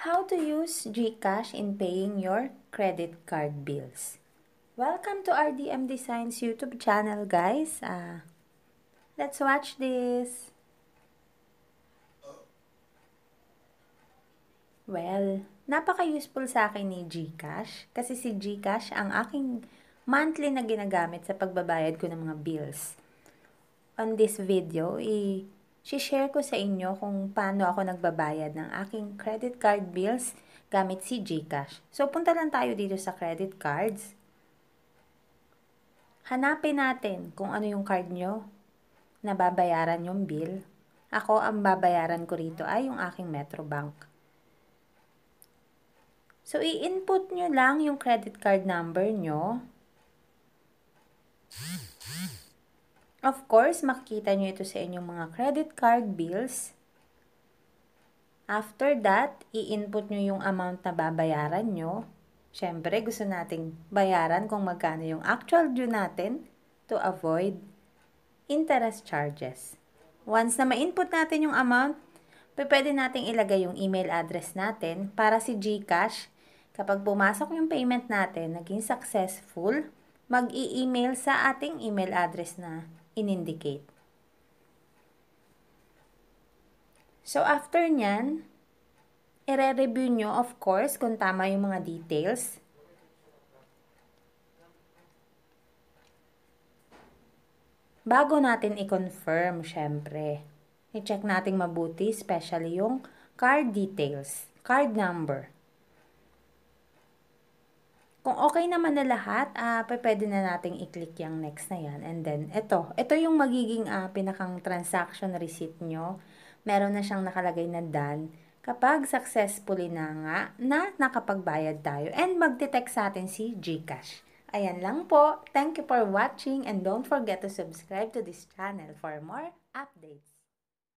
How to use GCash in paying your credit card bills. Welcome to RDM Designs YouTube channel, guys. Uh, let's watch this. Well, napaka-useful sa akin ni GCash kasi si GCash ang aking monthly na ginagamit sa pagbabayad ko ng mga bills. On this video, i- eh, share ko sa inyo kung paano ako nagbabayad ng aking credit card bills gamit si GCash. So, punta lang tayo dito sa credit cards. Hanapin natin kung ano yung card nyo na babayaran yung bill. Ako, ang babayaran ko rito ay yung aking Metrobank. So, i-input nyo lang yung credit card number nyo. Of course, makikita nyo ito sa inyong mga credit card bills. After that, i-input nyo yung amount na babayaran nyo. Siyempre, gusto nating bayaran kung magkano yung actual due natin to avoid interest charges. Once na ma-input natin yung amount, pwede nating ilagay yung email address natin para si GCash, kapag pumasok yung payment natin, naging successful, mag-i-email sa ating email address na inindicate. So, after nyan, ire-review nyo, of course, kung tama yung mga details. Bago natin i-confirm, syempre, i-check natin mabuti, especially yung card details, card number. Kung okay naman na lahat, uh, pwede na nating i-click yung next na yan. And then, ito. Ito yung magiging uh, pinakang transaction receipt nyo. Meron na siyang nakalagay na done. Kapag successfully na nga na nakapagbayad tayo. And magte detect sa atin si GCash. Ayan lang po. Thank you for watching and don't forget to subscribe to this channel for more updates.